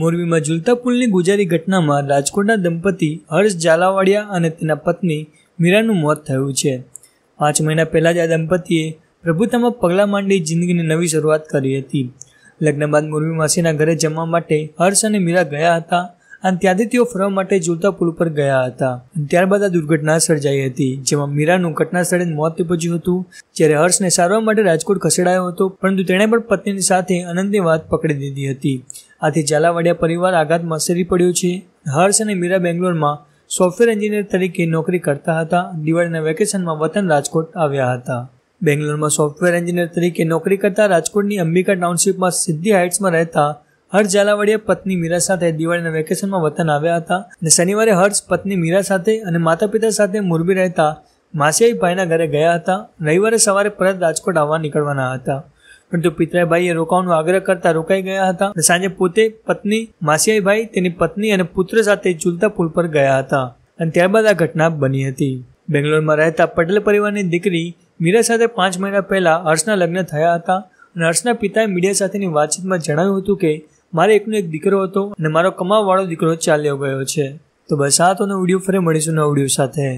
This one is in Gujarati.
મોરબીમાં ઝૂલતા પુલની ગુજારી ઘટનામાં રાજકોટના દંપતી હર્ષ ઝાલાવાડિયા અને તેના પત્ની મીરાનું મોત થયું છે પાંચ મહિના પહેલાં જ આ દંપતીએ પ્રભુતામાં પગલાં માંડી જિંદગીની નવી શરૂઆત કરી હતી લગ્ન બાદ મોરબી માસીના ઘરે જમવા માટે હર્ષ અને મીરા ગયા હતા અને ત્યાંથી તેઓ ફરવા માટે ઝૂલતા પુલ પર ગયા હતા ત્યારબાદ આ દુર્ઘટના સર્જાઈ હતી જેમાં મીરાનું ઘટના સ્થળે મોત નીપજ્યું હતું જ્યારે હર્ષને સારવાર માટે રાજકોટ ખસેડાયો હતો પરંતુ તેણે પણ પત્નીની સાથે અનંતની વાત પકડી દીધી હતી આથી ઝાલાવાડિયા પરિવાર આઘાતમાં સરી પડ્યો છે હર્ષ અને મીરા બેંગ્લોરમાં સોફ્ટવેર એન્જિનિયર તરીકે નોકરી કરતા હતા દિવાળીના વેકેશનમાં વતન રાજકોટ આવ્યા હતા બેંગ્લોરમાં સોફ્ટવેર એન્જિનિયર તરીકે નોકરી કરતા રાજકોટની અંબિકા ટાઉનશીપમાં સિદ્ધિ હાઇટ્સમાં રહેતા હર્ષ ઝાલાવાડિયા પત્ની મીરા સાથે દિવાળીના વેકેશનમાં વતન આવ્યા હતા અને શનિવારે હર્ષ પત્ની મીરા સાથે અને માતા પિતા સાથે મોરબી રહેતા માસિયાઈ ભાઈના ઘરે ગયા હતા રવિવારે સવારે પરત રાજકોટ આવવા નીકળવાના હતા પરંતુ પિતરાઈભાઈએ રોકાવાનો આગ્રહ કરતા રોકાઈ ગયા હતા અને સાંજે પોતે પત્ની માસિયાઈભાઈ તેની પત્ની અને પુત્ર સાથે ઝૂલતા પુલ પર ગયા હતા અને ત્યારબાદ આ ઘટના બની હતી બેંગ્લોરમાં રહેતા પટેલ પરિવારની દીકરી મીરા સાથે પાંચ મહિના પહેલાં હર્ષના લગ્ન થયા હતા અને હર્ષના પિતાએ મીડિયા સાથેની વાતચીતમાં જણાવ્યું હતું કે મારે એકનો એક દીકરો હતો અને મારો કમાવવાળો દીકરો ચાલ્યો ગયો છે તો બસ આ તો વિડીયો ફરી મળીશું નવ વિડીયો સાથે